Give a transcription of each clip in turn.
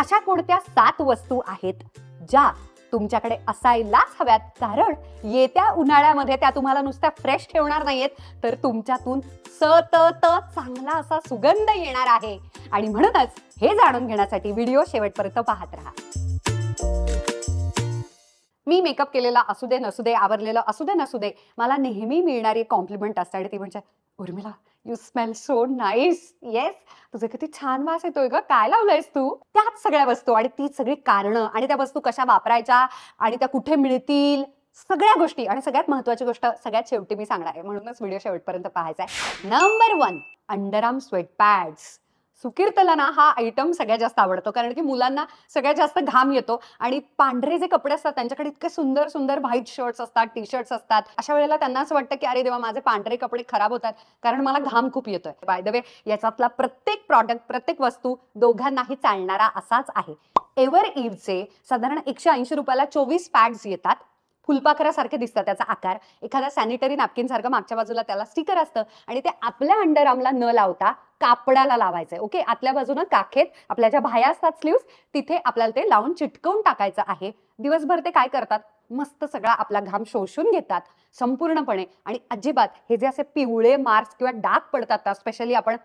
अशा कोणत्या सात वस्तू आहेत ज्या तुमच्याकडे असायलाच हव्यात कारण येत्या उन्हाळ्यामध्ये त्या तुम्हाला नुसत्या फ्रेश ठेवणार नाहीयेत तर तुमच्यातून सतत चांगला असा सुगंध येणार आहे आणि म्हणूनच हे जाणून घेण्यासाठी व्हिडिओ शेवटपर्यंत पाहत राहा मी मेकअप केलेला असू दे नसू दे आवरलेलं असू दे नसू दे मला नेहमी मिळणारी कॉम्प्लिमेंट असते ती म्हणजे Urmila you smell so nice yes तुझे किती छान वास येतोय ग काय लावलंयस तू त्याच सगळ्या वस्तू आणि ती सगळी कारणं आणि त्या वस्तू कशा वापरायच्या आणि त्या कुठे मिळतील सगळ्या गोष्टी आणि सगळ्यात महत्वाची गोष्ट सगळ्यात शेवटी मी सांगणार आहे म्हणूनच व्हिडिओ शेवटपर्यंत पाहायचा आहे number one under arm sweat pads सुकीर्तलाना हा आयटम सगळ्यात जास्त आवडतो कारण की मुलांना सगळ्यात जास्त घाम येतो आणि पांढरे जे कपडे असतात त्यांच्याकडे इतके सुंदर सुंदर व्हाईट शर्ट्स असतात टी शर्ट्स असतात अशा वेळेला त्यांना असं वाटतं की अरे देवा माझे पांढरे कपडे खराब होतात कारण मला घाम खूप येतोय बाय द वे याच्यातला प्रत्येक प्रॉडक्ट प्रत्येक वस्तू दोघांनाही चालणारा असाच आहे एव्हर ईवचे साधारण एकशे ऐंशी रुपयाला चोवीस पॅक्स येतात फुलपाखरासारखे दिसतात त्याचा आकार एखादा सॅनिटरी नॅपकिन सारखं मागच्या बाजूला त्याला स्टिकर असतं आणि ते आपल्या अंडरआर्मला न लावता कापडाला लावायचंय ओके आतल्या बाजूनं काखेत आपल्या ज्या भाया असतात स्लीव्स तिथे आपल्याला ते लावून चिटकवून टाकायचं आहे दिवसभर ते काय करतात मस्त सगळा आपला घाम शोषून घेतात संपूर्णपणे आणि अजिबात हे जे असे पिवळे मार्क्स किंवा डाग पडतात स्पेशली आपण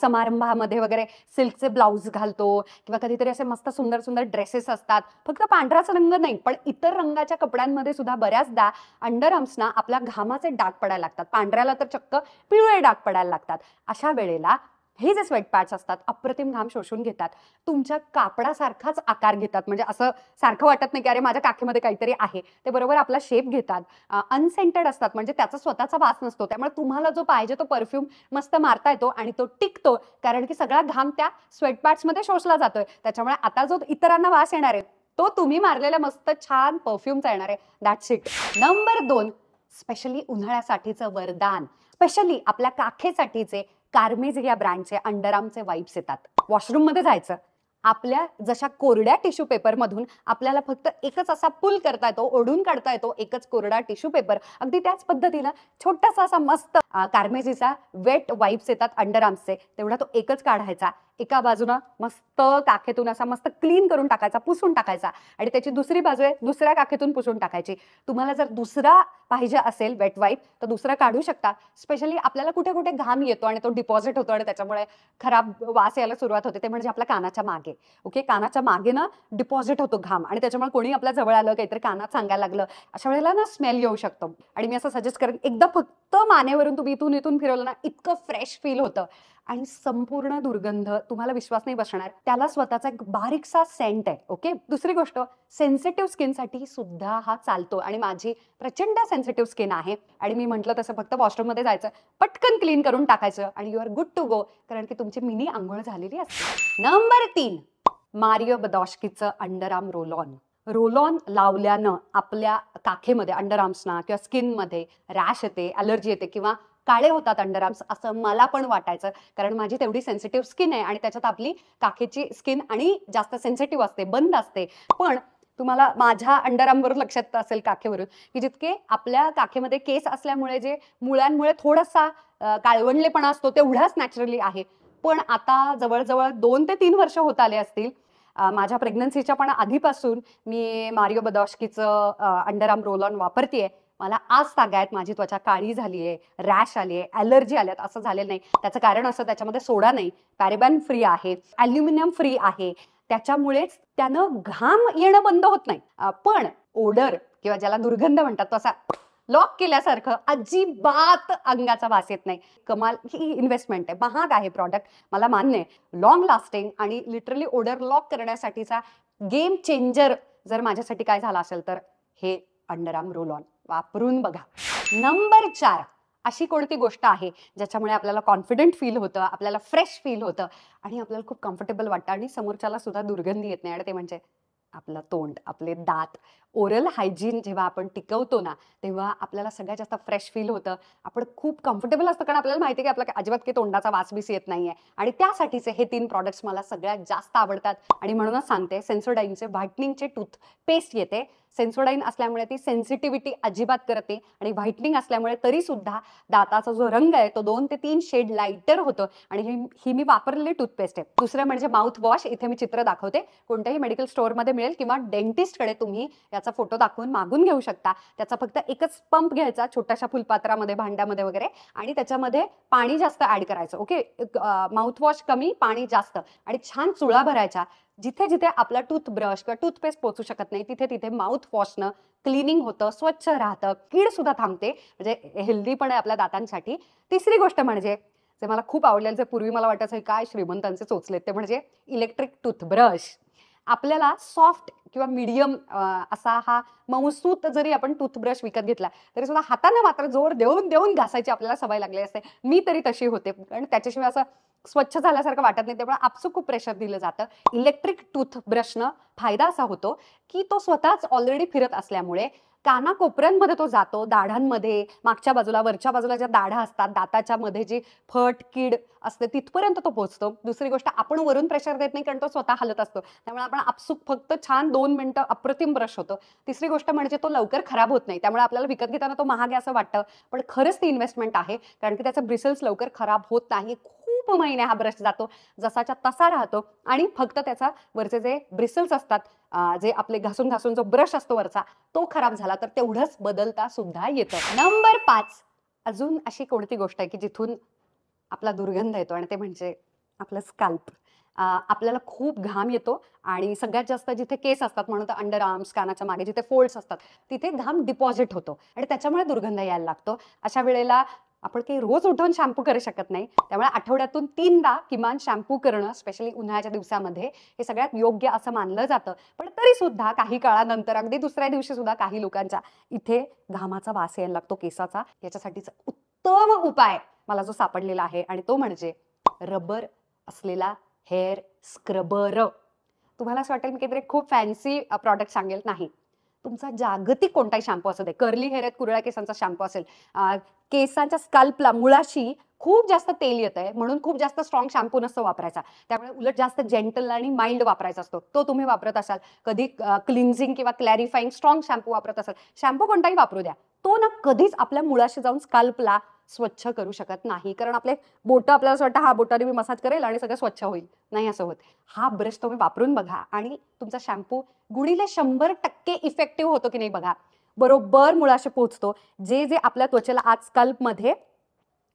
समारंभामध्ये वगैरे सिल्कचे ब्लाऊज घालतो किंवा कधीतरी असे मस्त सुंदर सुंदर ड्रेसेस असतात फक्त पांढराच रंग नाही पण इतर रंगाच्या कपड्यांमध्ये सुद्धा बऱ्याचदा अंडर आर्म्सना आपल्या घामाचे डाग पडायला लागतात पांढऱ्याला तर चक्क पिवळे डाग पडायला लागतात अशा वेळेला हे जे स्वेट पॅच असतात अप्रतिम घाम शोषून घेतात तुमच्या कापडासारखाच आकार घेतात म्हणजे असं सारखं वाटत नाही की अरे माझ्या काखेमध्ये काहीतरी आहे ते बरोबर आपला शेप घेतात अनसेंटेड असतात म्हणजे त्याचा स्वतःचा वास नसतो त्यामुळे तुम्हाला जो पाहिजे तो परफ्यूम मस्त मारता येतो आणि तो टिकतो कारण की सगळा घाम त्या स्वेट पॅट्समध्ये शोषला जातोय त्याच्यामुळे आता जो इतरांना वास येणार आहे तो तुम्ही मारलेला मस्त छान परफ्यूमचा येणार आहे दॅट्स इट नंबर दोन स्पेशली उन्हाळ्यासाठीचं वरदान स्पेशली आपल्या काखेसाठीचे कार्मेज या ब्रँडचे अंडरआर्मचे वाईप्स येतात वॉशरूममध्ये जायचं आपल्या जशा कोरड्या टिश्यू पेपरमधून आपल्याला फक्त एकच असा पूल करता येतो ओढून काढता येतो एकच कोरडा टिश्यू पेपर अगदी त्याच पद्धतीनं छोटासा असा मस्त कार्मेजीचा वेट वाईप्स येतात अंडरआर्म्सचे तेवढा तो एकच काढायचा एका बाजूला मस्त काखेतून असा मस्त क्लीन करून टाकायचा पुसून टाकायचा आणि त्याची दुसरी बाजू आहे दुसऱ्या काखेतून पुसून टाकायची तुम्हाला जर दुसरा पाहिजे असेल वेट वाईप तर दुसरा काढू शकता स्पेशली आपल्याला कुठे कुठे घाम येतो आणि तो डिपॉझिट होतो आणि त्याच्यामुळे खराब वास यायला सुरुवात होते ते म्हणजे आपल्या कानाच्या मागे ओके कानाच्या मागे ना डिपॉझिट होतो घाम आणि त्याच्यामुळे कोणी आपल्या जवळ आलं काहीतरी कानात सांगायला लागलं अशा वेळेला ना स्मेल येऊ शकतो आणि मी असं सजेस्ट करेन एकदा फक्त मानेवरून तुम्ही इथून इथून फिरवलं ना इतकं फ्रेश फील होतं आणि संपूर्ण दुर्गंध तुम्हाला विश्वास नाही बसणार त्याला स्वतःचा एक बारीकसा सेंट आहे ओके दुसरी गोष्ट सेन्सिटिव्ह स्किनसाठी सुद्धा हा चालतो आणि माझी प्रचंड सेन्सिटिव्ह स्किन आहे आणि मी म्हटलं तसं फक्त वॉशरूममध्ये जायचं पटकन क्लीन करून टाकायचं आणि you are good to go कारण की तुमची मिनी आंघोळ झालेली असते नंबर तीन मारिओ बदॉशकीचं अंडरआर्म रोल ऑन रोलॉन लावल्यानं आपल्या काखेमध्ये अंडरआर्म्सना किंवा स्किनमध्ये रॅश येते अलर्जी येते किंवा काळे होतात अंडरआर्म्स असं मला पण वाटायचं कारण माझी तेवढी सेन्सिटिव्ह स्किन आहे आणि त्याच्यात आपली काखेची स्किन आणि जास्त सेन्सिटिव्ह असते बंद असते पण तुम्हाला माझ्या अंडरआर्मवरून लक्षात असेल काखेवरून की जितके आपल्या काखेमध्ये केस असल्यामुळे जे मुळांमुळे थोडासा काळवणलेपणा असतो तेवढाच नॅचरली आहे पण आता जवळजवळ दोन ते तीन वर्ष होत आले असतील माझ्या प्रेग्नन्सीच्या पण आधीपासून मी Mario under underarm roll on वापरते मला आज सांगायत माझी त्वचा काळी झाली आहे रॅश आली आहे ॲलर्जी आल्यात असं झालेलं नाही त्याचं कारण असं त्याच्यामध्ये सोडा नाही पॅरेबॅन फ्री आहे ॲल्युमिनियम फ्री आहे त्याच्यामुळेच त्यानं घाम येणं बंद होत नाही पण ओडर किंवा ज्याला दुर्गंध म्हणतात तो असा लॉक केल्यासारखं अजिबात अंगाचा वास येत नाही कमाल ही इन्व्हेस्टमेंट आहे महाग आहे प्रॉडक्ट मला मान्य आहे लॉंग लास्टिंग आणि लिटरली ओडर लॉक करण्यासाठीचा गेम चेंजर जर माझ्यासाठी काय झाला असेल तर हे अंडरआर्म रोल ऑन वापरून बघा नंबर चार अशी कोणती गोष्ट आहे ज्याच्यामुळे आपल्याला कॉन्फिडंट फील होतं आपल्याला फ्रेश फील होतं आणि आपल्याला खूप कम्फर्टेबल वाटतं आणि समोरच्याला सुद्धा दुर्गंधी येत नाही आणि ते म्हणजे आपलं तोंड आपले दात ओरल हायजीन जेव्हा आपण टिकवतो ना तेव्हा आपल्याला सगळ्यात जास्त फ्रेश फील होतं आपण खूप कम्फर्टेबल असतं कारण आपल्याला माहिती आहे की आपल्याला अजिबात की तोंडाचा वासबीस येत नाही आहे आणि त्यासाठीचे हे तीन प्रॉडक्ट्स मला सगळ्यात जास्त आवडतात आणि म्हणूनच सांगते सेन्सोडाईनचे व्हाईटनिंगचे टूथपेस्ट येते सेन्सोडाईन असल्यामुळे ती सेन्सिटिव्हिटी अजिबात करते आणि व्हाईटनिंग असल्यामुळे तरी सुद्धा दाताचा जो रंग आहे तो दोन ते तीन शेड लाईटर होतो आणि ही मी वापरलेली टूथपेस्ट आहे दुसरं म्हणजे माउथ वॉश इथे मी चित्र दाखवते कोणत्याही मेडिकल स्टोअरमध्ये मिळेल किंवा डेंटिस्टकडे तुम्ही त्याचा फोटो दाखवून मागून घेऊ शकता त्याचा फक्त एकच पंप घ्यायचा छोट्याशा फुलपात्रामध्ये भांड्यामध्ये वगैरे आणि त्याच्यामध्ये पाणी जास्त ऍड करायचं ओके माउथवॉश कमी पाणी जास्त आणि छान चुळा भरायचा जिथे जिथे आपला टूथब्रश किंवा टूथपेस्ट पोचू शकत नाही तिथे तिथे माउथ वॉशनं क्लिनिंग होतं स्वच्छ राहतं कीड सुद्धा थांबते म्हणजे हेल्दी पण आहे आपल्या दातांसाठी तिसरी गोष्ट म्हणजे जे मला खूप आवडलेलं जे पूर्वी मला वाटायचं काय श्रीमंतांचे चोचलेत ते म्हणजे इलेक्ट्रिक टूथब्रश आपल्याला सॉफ्ट किंवा मीडियम असा हा मऊसूत जरी आपण टूथब्रश विकत घेतला तरी सुद्धा हाताने मात्र जोर देऊन देऊन घासायची आपल्याला सवय लागली असते मी तरी तशी होते कारण त्याच्याशिवाय असं स्वच्छ झाल्यासारखं वाटत नाही त्यामुळे आपसू खूप प्रेशर दिलं जातं इलेक्ट्रिक टूथब्रशनं फायदा असा होतो की तो स्वतःच ऑलरेडी फिरत असल्यामुळे कानाकोपऱ्यांमध्ये तो जातो दाढांमध्ये मागच्या बाजूला वरच्या बाजूला ज्या दाढा असतात दाताच्या मध्ये जी फट कीड असते तिथपर्यंत तो पोहोचतो दुसरी गोष्ट आपण वरून प्रेशर देत नाही कारण तो स्वतः हलत असतो त्यामुळे आपण आपसूक फक्त छान दोन मिनिटं अप्रतिम ब्रश होतो तिसरी गोष्ट म्हणजे तो लवकर खराब होत नाही त्यामुळे आपल्याला विकत घेताना तो महाग आहे असं वाटतं पण खरंच ती इन्व्हेस्टमेंट आहे कारण की त्याचं ब्रिसल्स लवकर खराब होत नाही खूप महिने हा ब्रश जातो जसाच्या तसा राहतो आणि फक्त त्याचा वरचे जे ब्रिसल्स असतात जे आपले घासून घासून जो ब्रश असतो वरचा तो खराब झाला तर तेवढंच बदलता सुद्धा येतं नंबर पाच अजून अशी कोणती गोष्ट आहे की जिथून आपला दुर्गंध येतो आणि ते म्हणजे आपलं स्काल्प आपल्याला खूप घाम येतो आणि सगळ्यात जास्त जिथे केस असतात म्हणून तर अंडर आर्म्स कानाच्या मागे जिथे फोल्ड्स असतात तिथे घाम डिपॉझिट होतो आणि त्याच्यामुळे दुर्गंध यायला लागतो अशा वेळेला आपण काही रोज उठवून शॅम्पू करू शकत नाही त्यामुळे आठवड्यातून तीनदा किमान शॅम्पू करणं स्पेशली उन्हाळ्याच्या दिवसामध्ये हे सगळ्यात योग्य असं मानलं जातं पण तरी सुद्धा काही काळानंतर अगदी दुसऱ्या दिवशी सुद्धा काही लोकांच्या इथे घामाचा वास यायला लागतो केसाचा याच्यासाठीचा उत्तम उपाय मला जो सापडलेला आहे आणि तो म्हणजे रबर असलेला हेअर स्क्रबर तुम्हाला असं वाटेल मी काहीतरी खूप फॅन्सी प्रॉडक्ट सांगेल नाही तुमचा जागतिक कोणताही शॅम्पू असू दे कर्ली हेअर आहेत कुरळ्या केसांचा शॅम्पू असेल केसांच्या स्कल्पला मुळाशी खूप जास्त तेल येत आहे म्हणून खूप जास्त स्ट्रॉंग शॅम्पू नसतो वापरायचा त्यामुळे उलट जास्त जेंटल आणि माइल्ड वापरायचा असतो तो तुम्ही वापरत असाल कधी क्लिन्झिंग किंवा क्लॅरिफाईंग स्ट्रॉंग शॅम्पू वापरत असाल शॅम्पू कोणताही वापरू द्या तो ना कधीच आपल्या मुळाशी जाऊन स्कल्पला स्वच्छ करू शकत नाही कारण आपले बोटं आपल्याला असं वाटतं हा बोटाने मी मसाज करेल आणि सगळं स्वच्छ होईल नाही असं होत हा ब्रश तुम्ही वापरून बघा आणि तुमचा शॅम्पू गुणिले शंभर टक्के इफेक्टिव्ह होतो की नाही बघा बरोबर मुळाशी पोहोचतो जे जे आपल्या त्वचेला आजकालमध्ये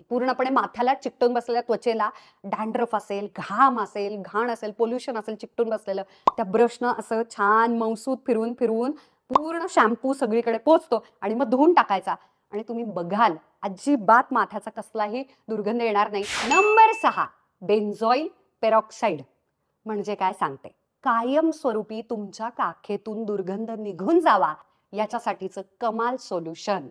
पूर्णपणे माथ्याला चिकटून बसलेल्या त्वचेला डांड्रफ असेल घाम असेल घाण असेल पोल्युशन असेल चिकटून बसलेलं त्या ब्रशनं असं छान मंसूत फिरून फिरून पूर्ण शॅम्पू सगळीकडे पोचतो आणि मग धुवून टाकायचा आणि तुम्ही बघाल अजिबात माथ्याचा कसलाही दुर्गंध येणार नाही नंबर सहा बेन्झॉईल पेरॉक्साईड म्हणजे काय सांगते कायमस्वरूपी तुमच्या काखेतून दुर्गंध निघून जावा याच्यासाठीचं कमाल सोल्युशन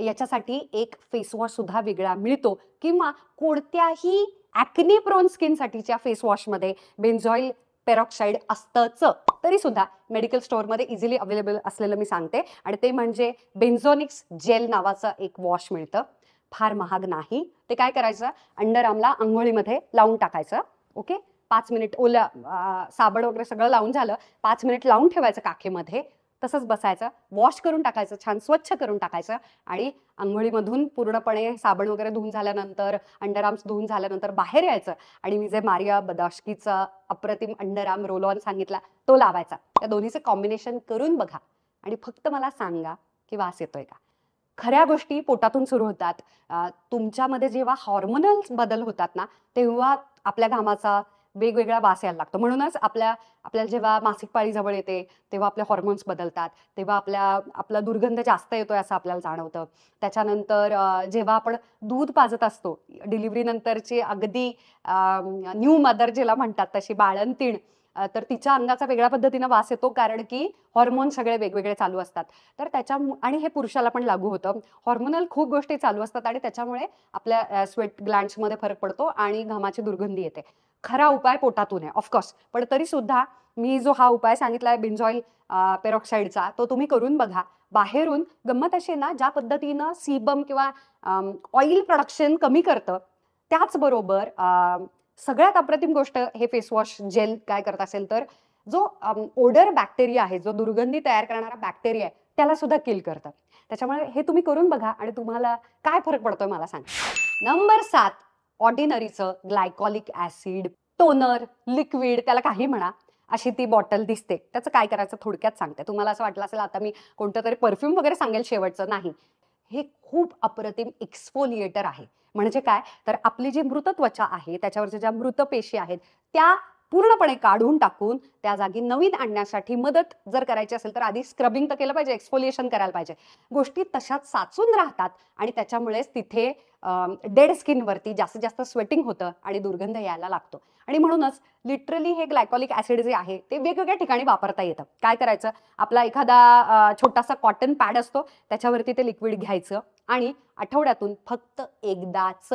याच्यासाठी एक फेसवॉशसुद्धा वेगळा मिळतो किंवा कोणत्याही अॅक्नी प्रोन स्किनसाठीच्या फेसवॉशमध्ये बेन्झॉईल पेरॉक्साईड असतंच सुद्धा मेडिकल स्टोअरमध्ये इझिली अवेलेबल असलेलं मी सांगते आणि ते म्हणजे बेन्झॉनिक्स जेल नावाचं एक वॉश मिळतं फार महाग नाही ते काय करायचं अंडर आमला आंघोळीमध्ये लावून टाकायचं ओके पाच मिनिट ओला साबण वगैरे सगळं लावून झालं पाच मिनिट लावून ठेवायचं काखेमध्ये तसंच बसायचं वॉश करून टाकायचं छान स्वच्छ करून टाकायचं आणि आंघोळीमधून पूर्णपणे साबण वगैरे धुवून झाल्यानंतर अंडरआर्म्स धुवून झाल्यानंतर बाहेर यायचं आणि मी जे मारिया बदाशकीचा अप्रतिम अंडरआर्म रोल ऑन सांगितला तो लावायचा त्या दोन्हीचं कॉम्बिनेशन करून बघा आणि फक्त मला सांगा की वास येतोय का खऱ्या गोष्टी पोटातून सुरू होतात तुमच्यामध्ये जेव्हा हॉर्मोनल बदल होतात ना तेव्हा आपल्या घामाचा वेगवेगळा वास यायला लागतो म्हणूनच आपल्या आपल्याला जेव्हा मासिक पाळी जवळ येते तेव्हा आपले हॉर्मोन्स बदलतात तेव्हा आपल्या आपला दुर्गंध जास्त येतोय असं आपल्याला जाणवतं त्याच्यानंतर जेव्हा आपण दूध पाजत असतो डिलिव्हरीनंतरची अगदी न्यू मदर ज्याला म्हणतात तशी बाळंतीण तर तिच्या अंगाचा वेगळ्या पद्धतीनं वास येतो कारण की हॉर्मोन सगळे वेगवेगळे चालू असतात तर त्याच्या आणि हे पुरुषाला पण लागू होतं हॉर्मोनल खूप गोष्टी चालू असतात आणि त्याच्यामुळे आपल्या स्वेट ग्लॅन्समध्ये फरक पडतो आणि घामाची दुर्गंधी येते खरा उपाय पोटातून आहे ऑफकोर्स पण तरी सुद्धा मी जो हा उपाय सांगितला आहे बिंजॉईल पेरॉक्साईडचा तो तुम्ही करून बघा बाहेरून गंमत अशी ना ज्या पद्धतीनं सीबम किंवा ऑइल प्रोडक्शन कमी करतं त्याचबरोबर सगळ्यात अप्रतिम गोष्ट हे फेसवॉश जेल काय करत असेल तर जो ओडर बॅक्टेरिया आहे जो दुर्गंधी तयार करणारा बॅक्टेरिया आहे त्याला सुद्धा किल करतं त्याच्यामुळे हे तुम्ही करून बघा आणि तुम्हाला काय फरक पडतोय मला सांगा नंबर सात ऑर्डिनरीचं ग्लायकॉलिक ॲसिड टोनर लिक्विड त्याला काही म्हणा अशी ती बॉटल दिसते त्याचं काय करायचं थोडक्यात सांगते तुम्हाला असं वाटलं असेल आता मी कोणतं तरी परफ्यूम वगैरे सांगेल शेवटचं नाही हे खूप अप्रतिम एक्सफोलिएटर आहे म्हणजे काय तर आपली जी मृत त्वचा आहे त्याच्यावरच्या ज्या मृत पेशी आहेत त्या पूर्णपणे काढून टाकून त्या जागी नवीन आणण्यासाठी मदत जर करायची असेल तर आधी स्क्रबिंग तर केलं पाहिजे एक्सपोलिएशन करायला पाहिजे गोष्टी तशाच साचून राहतात आणि त्याच्यामुळेच तिथे डेड स्किनवरती जास्तीत जास्त स्वेटिंग होतं आणि दुर्गंध यायला लागतो आणि म्हणूनच लिटरली हे ग्लायकॉलिक ऍसिड जे आहे ते वेगवेगळ्या ठिकाणी वापरता येतं काय करायचं आपला एखादा छोटासा कॉटन पॅड असतो त्याच्यावरती ते लिक्विड घ्यायचं आणि आठवड्यातून फक्त एकदाच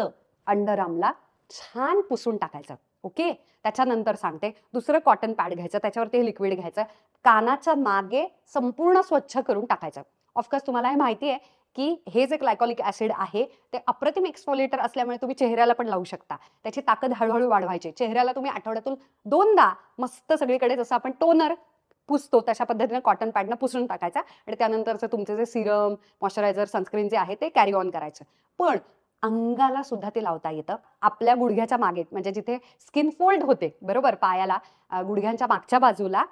अंडरआर्मला छान पुसून टाकायचं ओके त्याच्यानंतर सांगते दुसरं कॉटन पॅड घ्यायचं त्याच्यावरती हे लिक्विड घ्यायचं कानाच्या मागे संपूर्ण स्वच्छ करून टाकायचं ऑफकोर्स तुम्हाला हे माहिती आहे की हे जे क्लायकॉलिक ऍसिड आहे ते अप्रतिम एक्सपोलेटर असल्यामुळे तुम्ही चेहऱ्याला पण लावू शकता त्याची ताकद हळूहळू वाढवायची चेहऱ्याला तुम्ही आठवड्यातून दोनदा मस्त सगळीकडे जसं आपण टोनर पुसतो तशा पद्धतीनं कॉटन पॅडनं पुसून टाकायचा आणि त्यानंतरचं तुमचे जे सिरम मॉइश्चरायझर सनस्क्रीन जे आहे ते कॅरी ऑन करायचं पण अंगाला सुद्धा ते लावता येतं आपल्या गुडघ्याच्या मागे म्हणजे जिथे स्किन फोल्ड होते बरोबर पायाला गुडघ्यांच्या मागच्या बाजूला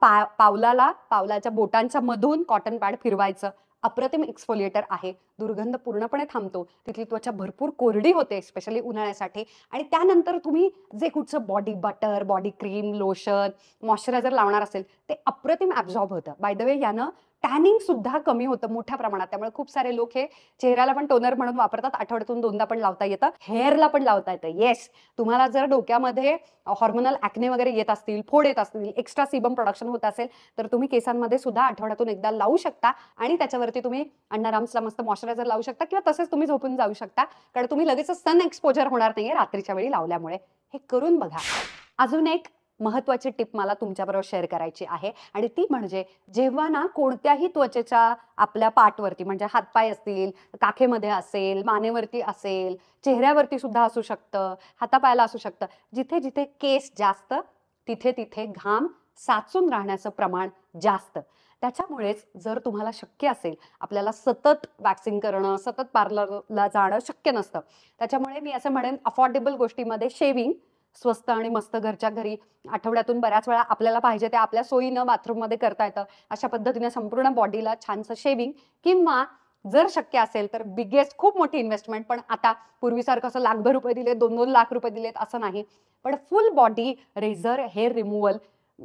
पा पावलाला पावलाच्या बोटांच्या मधून कॉटन पॅड फिरवायचं अप्रतिम एक्सफोलिएटर आहे दुर्गंध पूर्णपणे थांबतो तिथली त्वचा भरपूर कोरडी होते स्पेशली उन्हाळ्यासाठी आणि त्यानंतर तुम्ही जे कुठचं body butter body cream lotion moisturiser लावणार असेल ते अप्रतिम ऍब्झॉर्ब होतं बाय द वे यानं टॅनिंग सुद्धा कमी होतं मोठ्या प्रमाणात त्यामुळे खूप सारे लोक हे चेहऱ्याला पण टोनर म्हणून वापरतात आठवड्यातून दोनदा पण लावता येतं हेअरला पण लावता येतं येस तुम्हाला जर डोक्यामध्ये हॉर्मोनल ऍक्ने वगैरे येत असतील फोड येत असतील एक्स्ट्रा सिबम प्रोडक्शन होत असेल तर तुम्ही केसांमध्ये सुद्धा आठवड्यातून एकदा लावू शकता आणि त्याच्यावरती तुम्ही अण्णाराम्सला मस्त मॉइश्चरायझर लावू शकता किंवा तसेच तुम्ही झोपून जाऊ शकता कारण तुम्ही लगेच सन एक्सपोजर होणार नाहीये रात्रीच्या वेळी लावल्यामुळे हे करून बघा अजून एक महत्वाची टिप मला तुमच्याबरोबर शेअर करायची आहे आणि ती म्हणजे जेव्हा ना कोणत्याही त्वचेच्या आपल्या पाठवरती म्हणजे हातपाय असतील काखेमध्ये असेल मानेवरती असेल चेहऱ्यावरती सुद्धा असू शकतं हातापायाला असू शकतं जिथे जिथे केस जास्त तिथे तिथे घाम साचून राहण्याचं प्रमाण जास्त त्याच्यामुळेच जर तुम्हाला शक्य असेल आपल्याला सतत वॅक्सिंग करणं सतत पार्लरला जाणं शक्य नसतं त्याच्यामुळे मी असं म्हणेन अफोर्डेबल गोष्टीमध्ये शेविंग स्वस्त आणि मस्त घरच्या घरी आठवड्यातून बऱ्याच वेळा आपल्याला पाहिजे ते आपल्या सोयीनं बाथरूममध्ये करता येतं अशा पद्धतीने संपूर्ण बॉडीला छानसं शेविंग किंवा जर शक्य असेल तर बिगेस्ट खूप मोठी इन्व्हेस्टमेंट पण आता पूर्वीसारखं असं लाखभर रुपये दिले दोन दोन लाख रुपये दिलेत असं नाही पण full body razor hair removal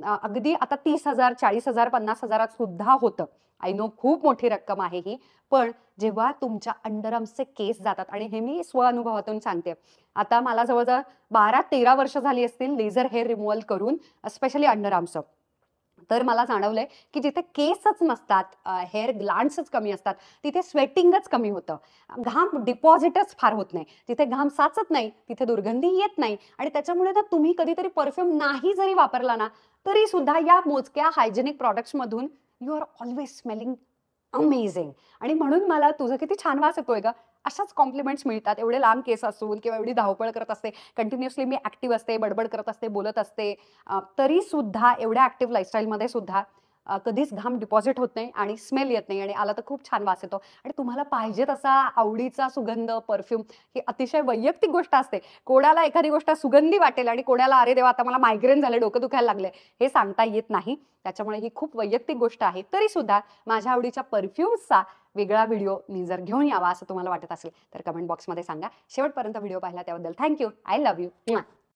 अगदी आता तीस हजार चाळीस हजार पन्नास हजारात सुद्धा होतं आय नो खूप मोठी रक्कम आहे ही पण जेव्हा तुमच्या अंडरआर्म्सचे केस जातात आणि हे मी स्वअनुभवातून सांगते आता मला जवळजवळ बारा तेरा वर्ष झाली असतील लेझर हेअर रिमूव्हल करून स्पेशली आर्मचं तर मला जाणवलंय की जिथे केसच नसतात हेअर ग्लांड्सच कमी असतात तिथे स्वेटिंगच कमी होतं घाम डिपॉझिटच फार होत नाही तिथे घाम साचत नाही तिथे दुर्गंधी येत नाही आणि त्याच्यामुळे ना तुम्ही कधीतरी परफ्यूम नाही जरी वापरला ना तरी सुद्धा या मोजक्या हायजेनिक प्रॉडक्ट्समधून you are always smelling amazing आणि म्हणून मला तुझं किती छान वास येतोय का अशाच कॉम्प्लिमेंट्स मिळतात एवढे लांब केस असून किंवा एवढी धावपळ करत असते कंटिन्युअसली मी ॲक्टिव्ह असते बडबड करत असते बोलत असते तरीसुद्धा एवढ्या ॲक्टिव्ह लाईफस्टाईलमध्ये सुद्धा कधीच घाम डिपॉझिट होत नाही आणि स्मेल येत नाही आणि आला तर खूप छान वास येतो आणि तुम्हाला पाहिजे तसा आवडीचा सुगंध परफ्यूम ही अतिशय वैयक्तिक गोष्ट असते कोणाला एखादी गोष्ट सुगंधी वाटेल आणि कोणाला अरे देवा आता मला मायग्रेन झालं डोकं दुखायला लागले हे सांगता येत नाही त्याच्यामुळे ही खूप वैयक्तिक गोष्ट आहे तरीसुद्धा माझ्या आवडीच्या परफ्यूम्सचा वेगळा व्हिडिओ मी जर घेऊन यावा असं तुम्हाला वाटत असेल तर कमेंट बॉक्समध्ये सांगा शेवटपर्यंत व्हिडिओ पाहिला त्याबद्दल थँक्यू आय लव्ह यू